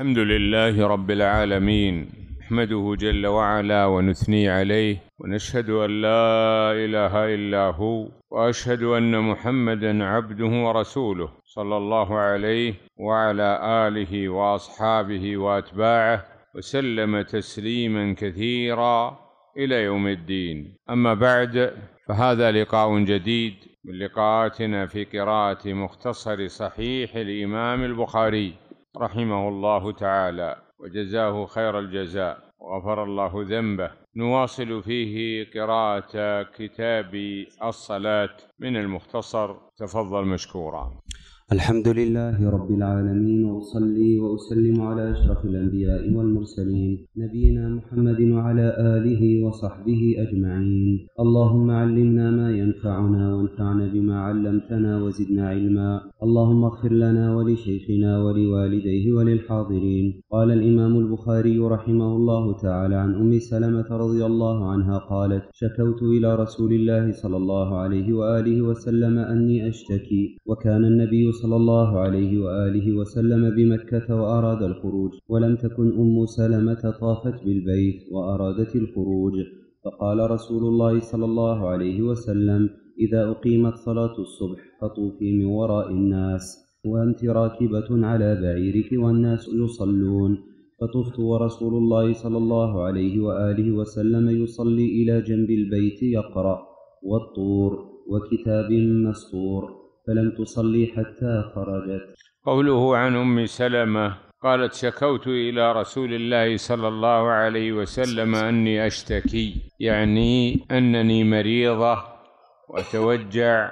الحمد لله رب العالمين نحمده جل وعلا ونثني عليه ونشهد ان لا اله الا هو واشهد ان محمدا عبده ورسوله صلى الله عليه وعلى اله واصحابه واتباعه وسلم تسليما كثيرا الى يوم الدين اما بعد فهذا لقاء جديد من لقاءاتنا في قراءه مختصر صحيح الامام البخاري رحمه الله تعالى وجزاه خير الجزاء وغفر الله ذنبه نواصل فيه قراءة كتاب الصلاة من المختصر تفضل مشكورا الحمد لله رب العالمين وأصلي وأسلم على أشرف الأنبياء والمرسلين نبينا محمد وعلى آله وصحبه أجمعين اللهم علمنا ما ينفعنا وانفعنا بما علمتنا وزدنا علما اللهم اغفر لنا ولشيخنا ولوالديه وللحاضرين قال الإمام البخاري رحمه الله تعالى عن أم سلمة رضي الله عنها قالت شكوت إلى رسول الله صلى الله عليه وآله وسلم أني أشتكي وكان النبي صلى الله عليه وآله وسلم بمكة وأراد الخروج ولم تكن أم سلمة طافت بالبيت وأرادت الخروج فقال رسول الله صلى الله عليه وسلم إذا أقيمت صلاة الصبح فطوفي من وراء الناس وأنت راكبة على بعيرك والناس يصلون فطفت ورسول الله صلى الله عليه وآله وسلم يصلي إلى جنب البيت يقرأ والطور وكتاب مسطور فلم تصلي حتى خرجت قوله عن أم سلمة قالت شكوت إلى رسول الله صلى الله عليه وسلم أني أشتكي يعني أنني مريضة وأتوجع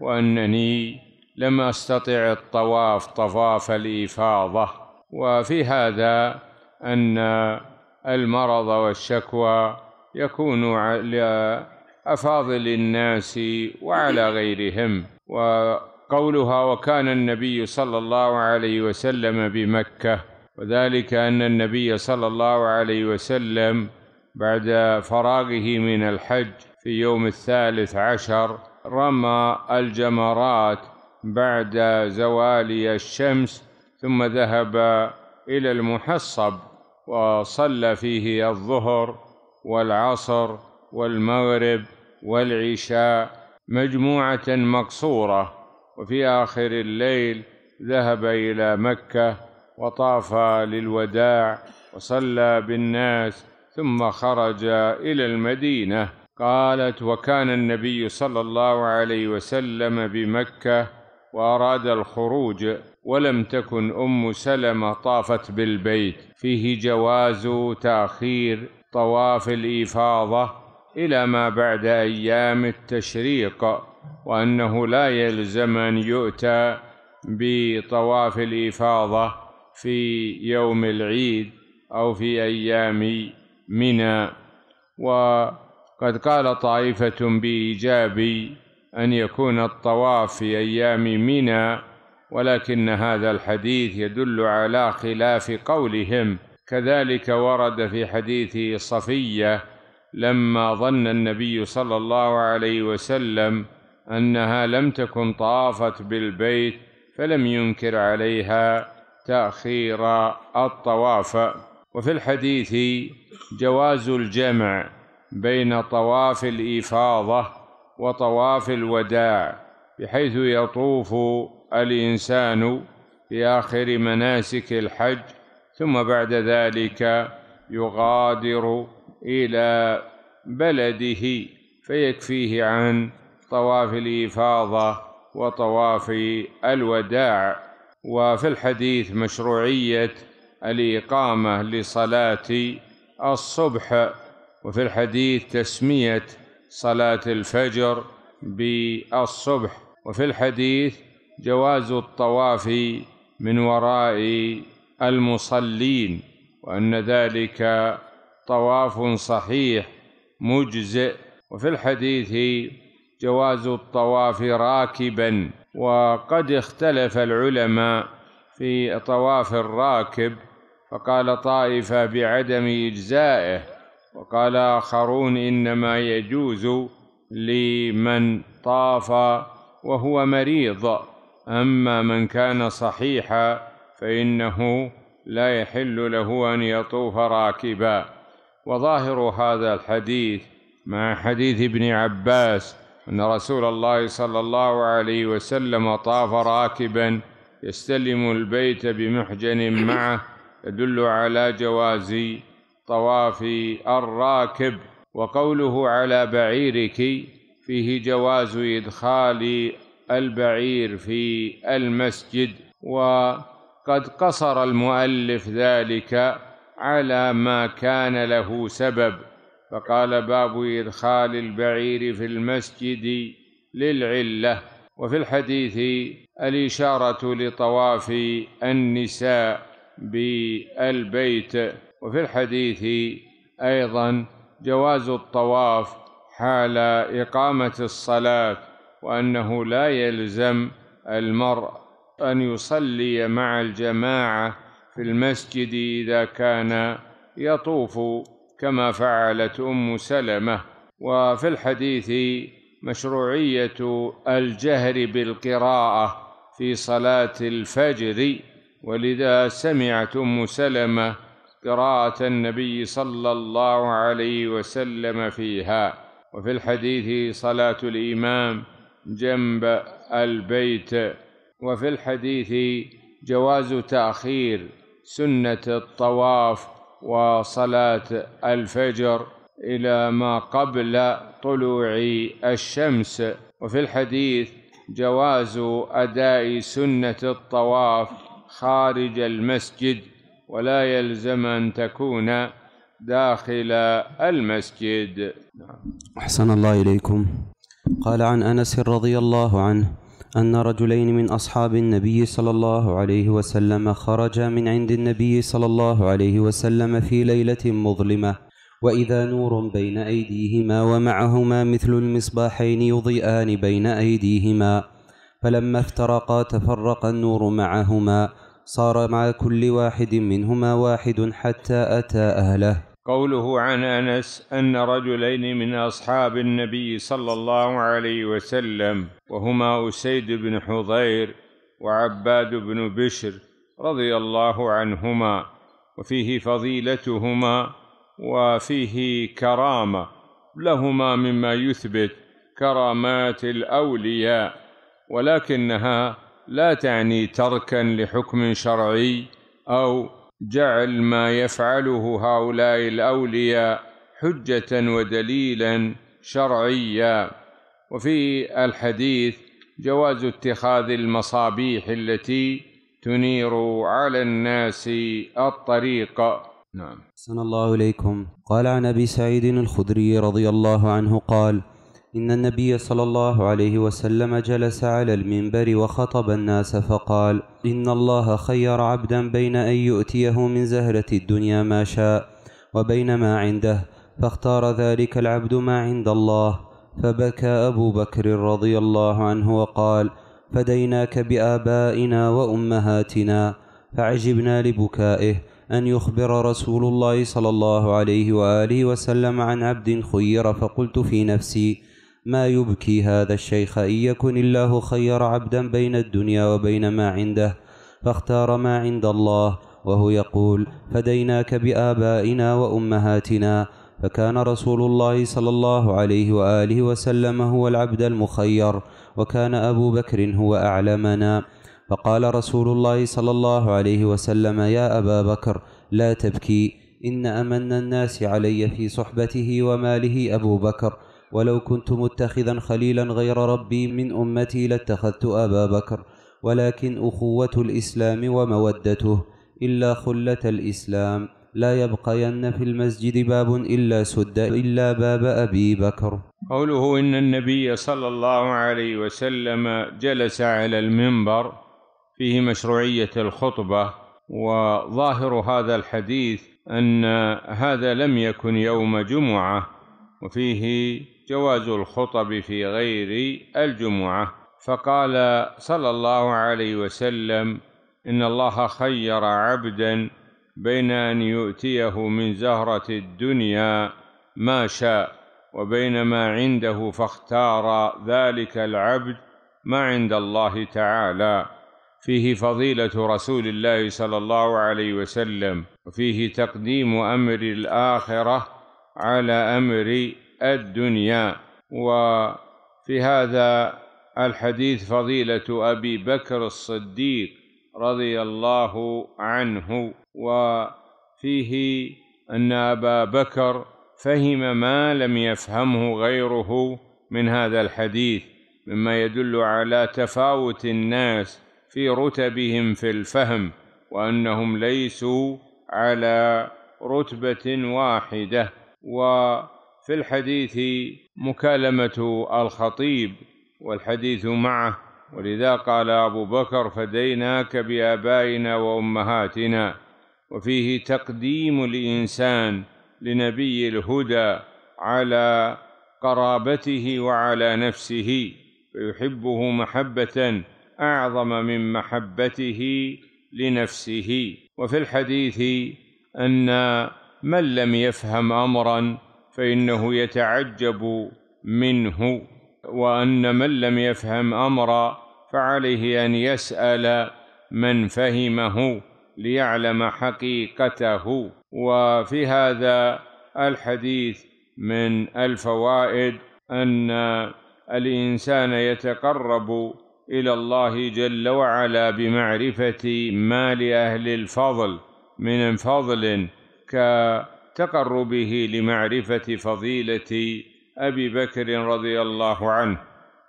وأنني لم أستطع الطواف طواف الإفاضة وفي هذا أن المرض والشكوى يكون افاضل الناس وعلى غيرهم وقولها وكان النبي صلى الله عليه وسلم بمكه وذلك ان النبي صلى الله عليه وسلم بعد فراغه من الحج في يوم الثالث عشر رمى الجمرات بعد زوال الشمس ثم ذهب الى المحصب وصلى فيه الظهر والعصر والمغرب والعشاء مجموعة مقصورة وفي آخر الليل ذهب إلى مكة وطاف للوداع وصلى بالناس ثم خرج إلى المدينة قالت وكان النبي صلى الله عليه وسلم بمكة وأراد الخروج ولم تكن أم سلمة طافت بالبيت فيه جواز تأخير طواف الإفاضة إلى ما بعد أيام التشريق وأنه لا يلزم أن يؤتى بطواف الإفاضة في يوم العيد أو في أيام منى وقد قال طائفة بإيجاب أن يكون الطواف في أيام منى ولكن هذا الحديث يدل على خلاف قولهم كذلك ورد في حديث صفيه لما ظن النبي صلى الله عليه وسلم انها لم تكن طافت بالبيت فلم ينكر عليها تاخير الطواف وفي الحديث جواز الجمع بين طواف الافاضه وطواف الوداع بحيث يطوف الانسان في اخر مناسك الحج ثم بعد ذلك يغادر إلى بلده فيكفيه عن طواف الإفاضة وطواف الوداع وفي الحديث مشروعية الإقامة لصلاة الصبح وفي الحديث تسمية صلاة الفجر بالصبح وفي الحديث جواز الطواف من وراء المصلين وأن ذلك طواف صحيح مجزئ وفي الحديث جواز الطواف راكبا وقد اختلف العلماء في طواف الراكب فقال طائفة بعدم إجزائه وقال آخرون إنما يجوز لمن طاف وهو مريض أما من كان صحيحا فإنه لا يحل له أن يطوف راكبا وظاهر هذا الحديث مع حديث ابن عباس ان رسول الله صلى الله عليه وسلم طاف راكبا يستلم البيت بمحجن معه يدل على جواز طواف الراكب وقوله على بعيرك فيه جواز ادخال البعير في المسجد وقد قصر المؤلف ذلك على ما كان له سبب فقال باب إدخال البعير في المسجد للعلة وفي الحديث الإشارة لطواف النساء بالبيت وفي الحديث أيضا جواز الطواف حال إقامة الصلاة وأنه لا يلزم المرء أن يصلي مع الجماعة في المسجد إذا كان يطوف كما فعلت أم سلمة وفي الحديث مشروعية الجهر بالقراءة في صلاة الفجر ولذا سمعت أم سلمة قراءة النبي صلى الله عليه وسلم فيها وفي الحديث صلاة الإمام جنب البيت وفي الحديث جواز تأخير سنة الطواف وصلاة الفجر إلى ما قبل طلوع الشمس وفي الحديث جواز أداء سنة الطواف خارج المسجد ولا يلزم أن تكون داخل المسجد نعم. أحسن الله إليكم قال عن أنس رضي الله عنه أن رجلين من أصحاب النبي صلى الله عليه وسلم خرجا من عند النبي صلى الله عليه وسلم في ليلة مظلمة وإذا نور بين أيديهما ومعهما مثل المصباحين يضيئان بين أيديهما فلما افترقا تفرق النور معهما صار مع كل واحد منهما واحد حتى أتى أهله قوله عن انس ان رجلين من اصحاب النبي صلى الله عليه وسلم وهما اسيد بن حضير وعباد بن بشر رضي الله عنهما وفيه فضيلتهما وفيه كرامه لهما مما يثبت كرامات الاولياء ولكنها لا تعني تركا لحكم شرعي او جعل ما يفعله هؤلاء الاولياء حجه ودليلا شرعيا وفي الحديث جواز اتخاذ المصابيح التي تنير على الناس الطريق نعم سن الله إليكم قال عن أبي سعيد الخدري رضي الله عنه قال إن النبي صلى الله عليه وسلم جلس على المنبر وخطب الناس فقال إن الله خير عبدا بين أن يؤتيه من زهرة الدنيا ما شاء وبين ما عنده فاختار ذلك العبد ما عند الله فبكى أبو بكر رضي الله عنه وقال فديناك بآبائنا وأمهاتنا فعجبنا لبكائه أن يخبر رسول الله صلى الله عليه وآله وسلم عن عبد خير فقلت في نفسي ما يبكي هذا الشيخ إن يكن الله خير عبدا بين الدنيا وبين ما عنده فاختار ما عند الله وهو يقول فديناك بآبائنا وأمهاتنا فكان رسول الله صلى الله عليه وآله وسلم هو العبد المخير وكان أبو بكر هو أعلمنا فقال رسول الله صلى الله عليه وسلم يا أبا بكر لا تبكي إن أمن الناس علي في صحبته وماله أبو بكر ولو كنت متخذا خليلا غير ربي من أمتي لاتخذت أبا بكر ولكن أخوة الإسلام ومودته إلا خلة الإسلام لا يبقين في المسجد باب إلا سد إلا باب أبي بكر قوله إن النبي صلى الله عليه وسلم جلس على المنبر فيه مشروعية الخطبة وظاهر هذا الحديث أن هذا لم يكن يوم جمعة وفيه جواز الخطب في غير الجمعة فقال صلى الله عليه وسلم إن الله خير عبدا بين أن يؤتيه من زهرة الدنيا ما شاء وبين ما عنده فاختار ذلك العبد ما عند الله تعالى فيه فضيلة رسول الله صلى الله عليه وسلم وفيه تقديم أمر الآخرة على أمر الدنيا وفي هذا الحديث فضيلة أبي بكر الصديق رضي الله عنه وفيه أن أبا بكر فهم ما لم يفهمه غيره من هذا الحديث مما يدل على تفاوت الناس في رتبهم في الفهم وأنهم ليسوا على رتبة واحدة و في الحديث مكالمة الخطيب والحديث معه ولذا قال أبو بكر فديناك بآبائنا وأمهاتنا وفيه تقديم الإنسان لنبي الهدى على قرابته وعلى نفسه فيحبه محبة أعظم من محبته لنفسه وفي الحديث أن من لم يفهم أمرا فانه يتعجب منه وان من لم يفهم امرا فعليه ان يسال من فهمه ليعلم حقيقته وفي هذا الحديث من الفوائد ان الانسان يتقرب الى الله جل وعلا بمعرفه ما لاهل الفضل من فضل ك تقربه لمعرفة فضيلة أبي بكر رضي الله عنه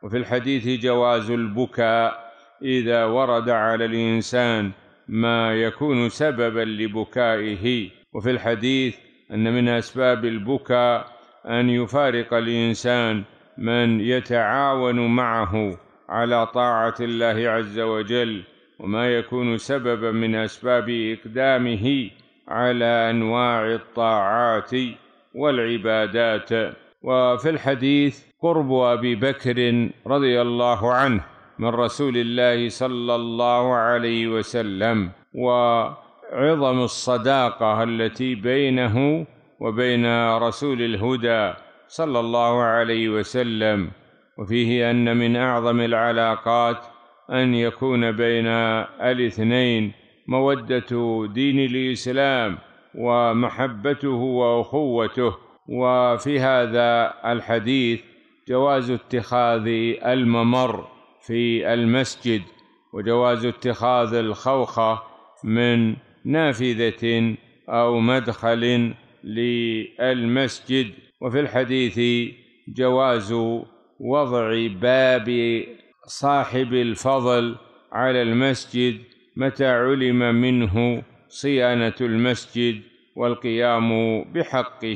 وفي الحديث جواز البكاء إذا ورد على الإنسان ما يكون سببا لبكائه وفي الحديث أن من أسباب البكاء أن يفارق الإنسان من يتعاون معه على طاعة الله عز وجل وما يكون سببا من أسباب إقدامه على انواع الطاعات والعبادات وفي الحديث قرب ابي بكر رضي الله عنه من رسول الله صلى الله عليه وسلم وعظم الصداقه التي بينه وبين رسول الهدى صلى الله عليه وسلم وفيه ان من اعظم العلاقات ان يكون بين الاثنين موده دين الاسلام ومحبته واخوته وفي هذا الحديث جواز اتخاذ الممر في المسجد وجواز اتخاذ الخوخه من نافذه او مدخل للمسجد وفي الحديث جواز وضع باب صاحب الفضل على المسجد متى علم منه صيانة المسجد والقيام بحقه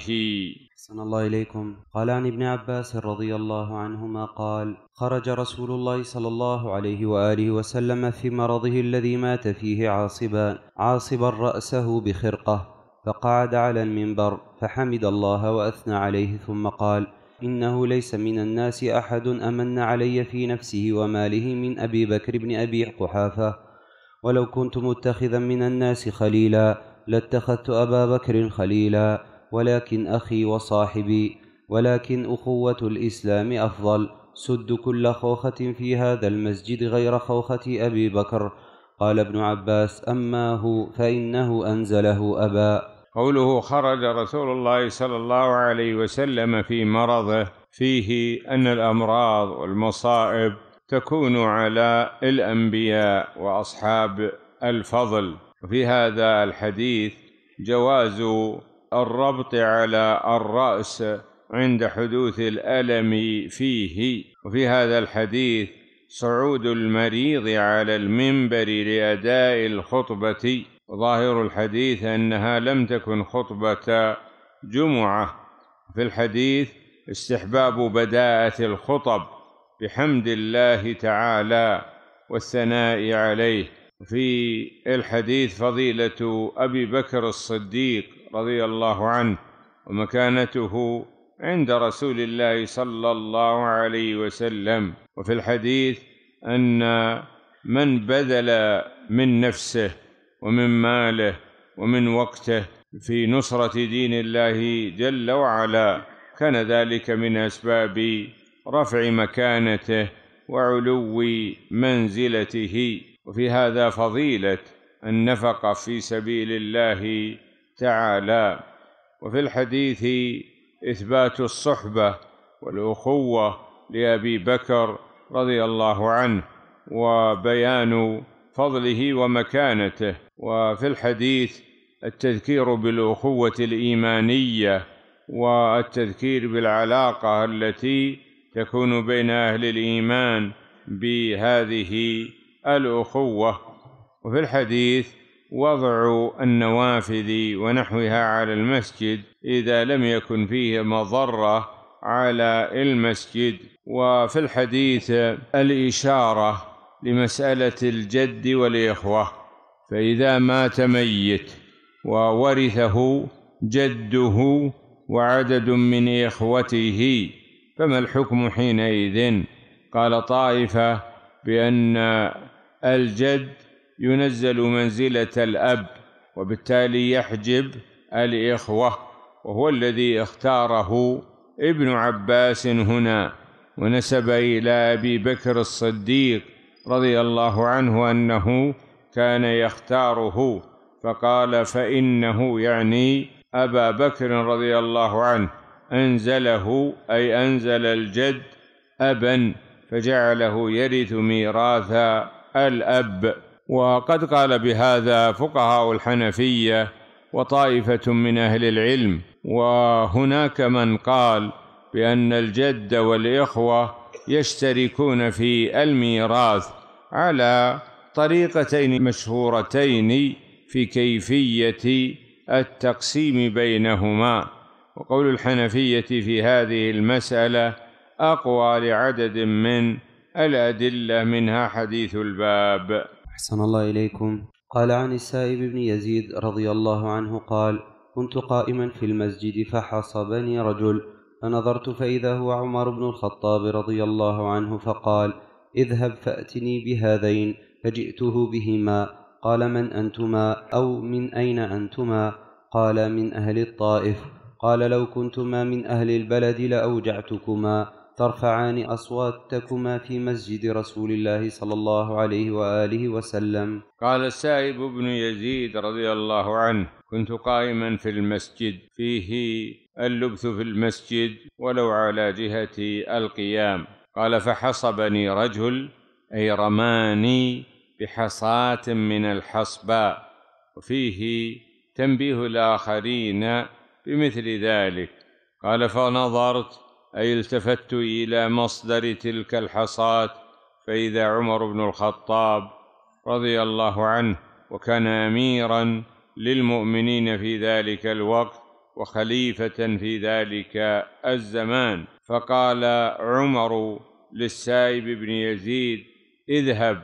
أحسن الله إليكم قال عن ابن عباس رضي الله عنهما قال خرج رسول الله صلى الله عليه وآله وسلم في مرضه الذي مات فيه عاصبا عاصبا رأسه بخرقة فقعد على المنبر فحمد الله وأثنى عليه ثم قال إنه ليس من الناس أحد أمن علي في نفسه وماله من أبي بكر بن أبي قحافة ولو كنت متخذا من الناس خليلا لاتخذت أبا بكر خليلا ولكن أخي وصاحبي ولكن أخوة الإسلام أفضل سد كل خوخة في هذا المسجد غير خوخة أبي بكر قال ابن عباس أما هو فإنه أنزله أبا قوله خرج رسول الله صلى الله عليه وسلم في مرضه فيه أن الأمراض والمصائب تكون على الأنبياء وأصحاب الفضل في هذا الحديث جواز الربط على الرأس عند حدوث الألم فيه وفي هذا الحديث صعود المريض على المنبر لأداء الخطبة ظاهر الحديث أنها لم تكن خطبة جمعة في الحديث استحباب بداءة الخطب بحمد الله تعالى والثناء عليه في الحديث فضيلة أبي بكر الصديق رضي الله عنه ومكانته عند رسول الله صلى الله عليه وسلم وفي الحديث أن من بذل من نفسه ومن ماله ومن وقته في نصرة دين الله جل وعلا كان ذلك من أسباب رفع مكانته وعلو منزلته وفي هذا فضيله النفقه في سبيل الله تعالى وفي الحديث اثبات الصحبه والاخوه لابي بكر رضي الله عنه وبيان فضله ومكانته وفي الحديث التذكير بالاخوه الايمانيه والتذكير بالعلاقه التي تكون بين أهل الإيمان بهذه الأخوة وفي الحديث وضع النوافذ ونحوها على المسجد إذا لم يكن فيه مضرة على المسجد وفي الحديث الإشارة لمسألة الجد والإخوة فإذا مات ميت وورثه جده وعدد من إخوته فما الحكم حينئذ قال طائفة بأن الجد ينزل منزلة الأب وبالتالي يحجب الإخوة وهو الذي اختاره ابن عباس هنا ونسب إلى أبي بكر الصديق رضي الله عنه أنه كان يختاره فقال فإنه يعني أبا بكر رضي الله عنه أنزله أي أنزل الجد أبا فجعله يرث ميراث الأب وقد قال بهذا فقهاء الحنفية وطائفة من أهل العلم وهناك من قال بأن الجد والإخوة يشتركون في الميراث على طريقتين مشهورتين في كيفية التقسيم بينهما وقول الحنفية في هذه المسألة أقوى لعدد من الأدلة منها حديث الباب أحسن الله إليكم قال عن السائب بن يزيد رضي الله عنه قال كنت قائما في المسجد فحصبني رجل فنظرت فإذا هو عمر بن الخطاب رضي الله عنه فقال اذهب فأتني بهذين فجئته بهما قال من أنتما أو من أين أنتما قال من أهل الطائف قال لو كنتما من أهل البلد لأوجعتكما ترفعان أصواتكما في مسجد رسول الله صلى الله عليه وآله وسلم قال السائب بن يزيد رضي الله عنه كنت قائما في المسجد فيه اللبث في المسجد ولو على جهة القيام قال فحصبني رجل أي رماني بحصاة من الحصباء وفيه تنبيه الآخرين بمثل ذلك قال فنظرت أي التفت إلى مصدر تلك الحصاة فإذا عمر بن الخطاب رضي الله عنه وكان أميرا للمؤمنين في ذلك الوقت وخليفة في ذلك الزمان فقال عمر للسائب بن يزيد اذهب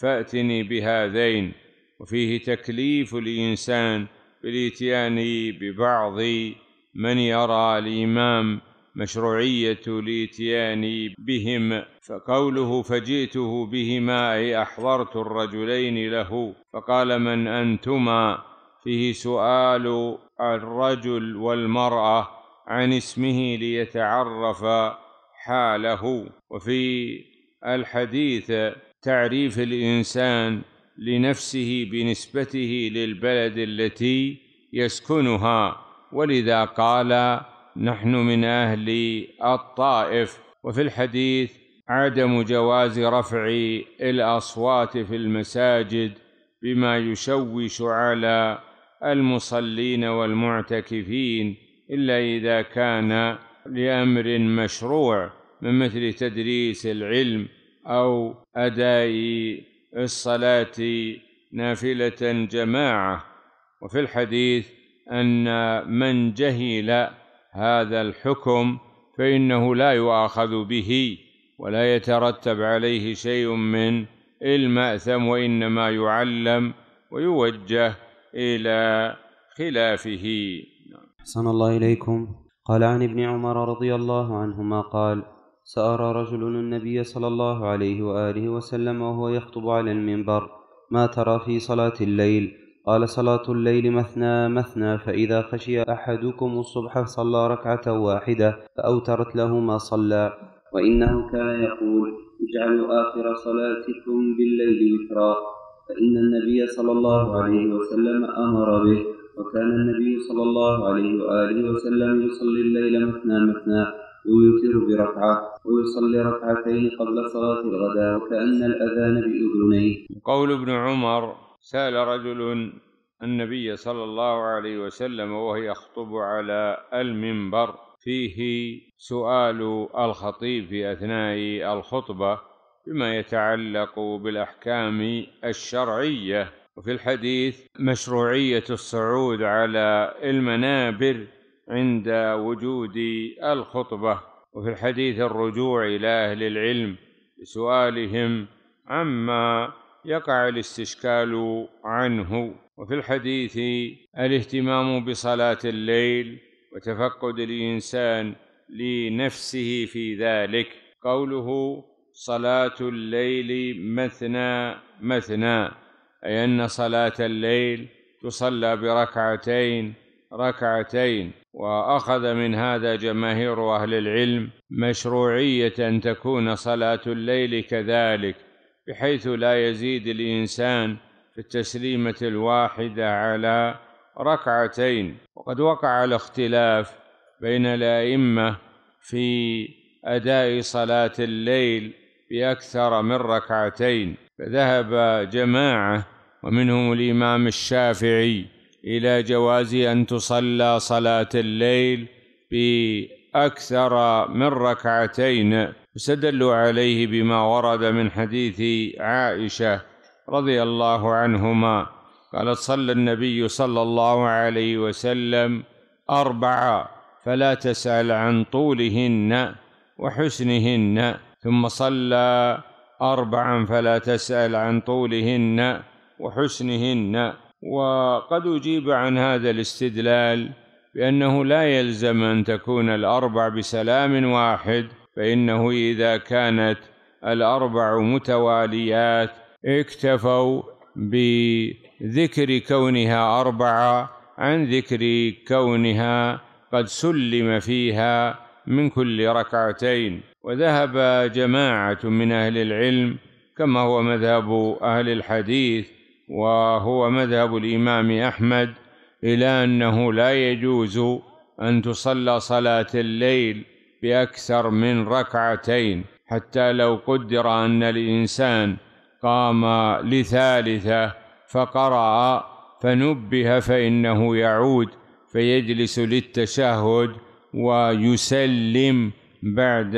فأتني بهذين وفيه تكليف الإنسان بالإتيان ببعض من يرى الإمام مشروعية الإتيان بهم فقوله فجئته بهما أي أحضرت الرجلين له فقال من أنتما فيه سؤال الرجل والمرأة عن اسمه ليتعرف حاله وفي الحديث تعريف الإنسان لنفسه بنسبته للبلد التي يسكنها ولذا قال نحن من اهل الطائف وفي الحديث عدم جواز رفع الاصوات في المساجد بما يشوش على المصلين والمعتكفين الا اذا كان لامر مشروع من مثل تدريس العلم او اداء الصلاة نافلة جماعة وفي الحديث أن من جهل هذا الحكم فإنه لا يؤاخذ به ولا يترتب عليه شيء من المأثم وإنما يعلم ويوجه إلى خلافه أحسن الله إليكم قال عن ابن عمر رضي الله عنهما قال سأرى رجل النبي صلى الله عليه وآله وسلم وهو يخطب على المنبر ما ترى في صلاة الليل قال صلاة الليل مثنى مثنى فإذا خشي أحدكم الصبح صلى ركعة واحدة فأوترت له ما صلى وإنه كان يقول اجعلوا آخر صلاتكم بالليل وترا فإن النبي صلى الله عليه وسلم أمر به وكان النبي صلى الله عليه وآله وسلم يصلي الليل مثنى مثنى ويوتر بركعة ويصلي ركعتين قبل صلاة الغداء وكأن الأذان بأذنيه قول ابن عمر سأل رجل النبي صلى الله عليه وسلم وهو يخطب على المنبر فيه سؤال الخطيب في أثناء الخطبة بما يتعلق بالأحكام الشرعية وفي الحديث مشروعية الصعود على المنابر عند وجود الخطبة وفي الحديث الرجوع إلى أهل العلم لسؤالهم عما يقع الاستشكال عنه وفي الحديث الاهتمام بصلاة الليل وتفقد الإنسان لنفسه في ذلك قوله صلاة الليل مثنى مثنى أي أن صلاة الليل تصلى بركعتين ركعتين واخذ من هذا جماهير اهل العلم مشروعيه ان تكون صلاه الليل كذلك بحيث لا يزيد الانسان في التسليمه الواحده على ركعتين وقد وقع الاختلاف بين الائمه في اداء صلاه الليل باكثر من ركعتين فذهب جماعه ومنهم الامام الشافعي الى جواز ان تصلى صلاه الليل باكثر من ركعتين استدلوا عليه بما ورد من حديث عائشه رضي الله عنهما قالت صلى النبي صلى الله عليه وسلم اربعا فلا تسال عن طولهن وحسنهن ثم صلى اربعا فلا تسال عن طولهن وحسنهن وقد أجيب عن هذا الاستدلال بأنه لا يلزم أن تكون الأربع بسلام واحد فإنه إذا كانت الأربع متواليات اكتفوا بذكر كونها أربعة عن ذكر كونها قد سلم فيها من كل ركعتين وذهب جماعة من أهل العلم كما هو مذهب أهل الحديث وهو مذهب الإمام أحمد إلى أنه لا يجوز أن تصلى صلاة الليل بأكثر من ركعتين حتى لو قدر أن الإنسان قام لثالثة فقرأ فنبه فإنه يعود فيجلس للتشهد ويسلم بعد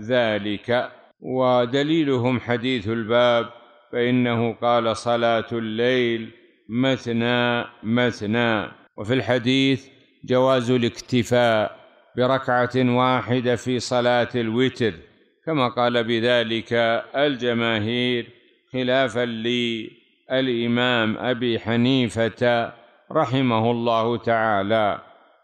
ذلك ودليلهم حديث الباب فانه قال صلاه الليل مثنى مثنى وفي الحديث جواز الاكتفاء بركعه واحده في صلاه الوتر كما قال بذلك الجماهير خلافا للامام ابي حنيفه رحمه الله تعالى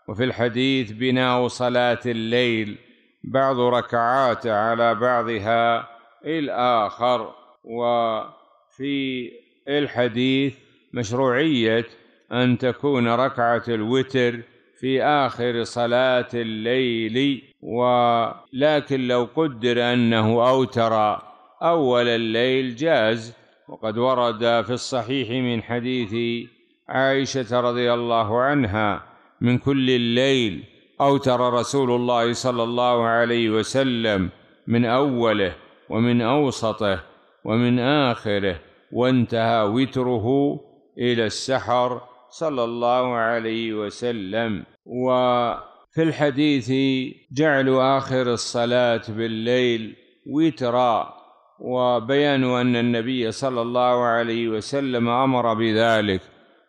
وفي الحديث بناء صلاه الليل بعض ركعات على بعضها الاخر و في الحديث مشروعية أن تكون ركعة الوتر في آخر صلاة الليل ولكن لو قدر أنه أوتر أول الليل جاز وقد ورد في الصحيح من حديث عائشة رضي الله عنها من كل الليل أوتر رسول الله صلى الله عليه وسلم من أوله ومن أوسطه ومن آخره وانتهى وتره إلى السحر صلى الله عليه وسلم وفي الحديث جعل آخر الصلاة بالليل وترا وبيان أن النبي صلى الله عليه وسلم أمر بذلك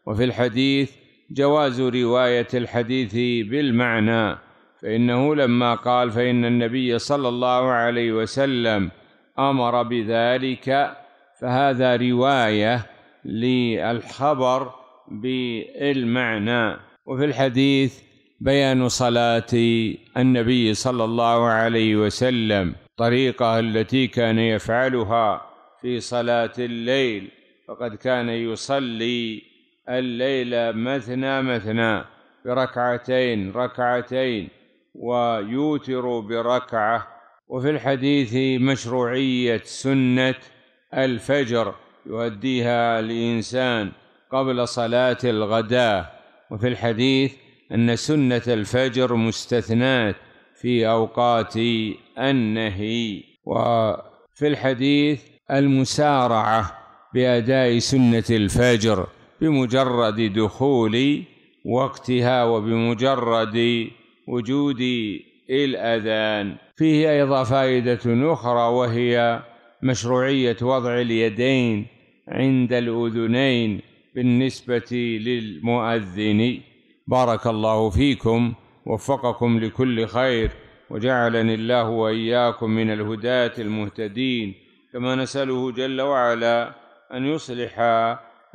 وفي الحديث جواز رواية الحديث بالمعنى فإنه لما قال فإن النبي صلى الله عليه وسلم أمر بذلك فهذا رواية للخبر بالمعنى وفي الحديث بيان صلاة النبي صلى الله عليه وسلم طريقة التي كان يفعلها في صلاة الليل فقد كان يصلي الليل مثنى مثنى بركعتين ركعتين ويوتر بركعة وفي الحديث مشروعية سنة الفجر يؤديها الإنسان قبل صلاة الغداء وفي الحديث أن سنة الفجر مستثناة في أوقات النهي وفي الحديث المسارعة بأداء سنة الفجر بمجرد دخول وقتها وبمجرد وجود الأذان فيه أيضا فائدة أخرى وهي مشروعية وضع اليدين عند الأذنين بالنسبة للمؤذن بارك الله فيكم وفقكم لكل خير وجعلني الله وإياكم من الهداة المهتدين كما نسأله جل وعلا أن يصلح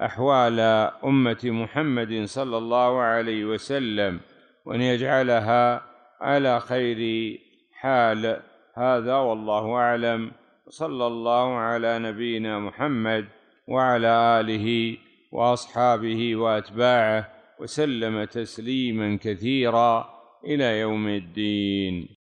أحوال أمة محمد صلى الله عليه وسلم وأن يجعلها على خير حال هذا والله أعلم صلى الله على نبينا محمد وعلى اله واصحابه واتباعه وسلم تسليما كثيرا الى يوم الدين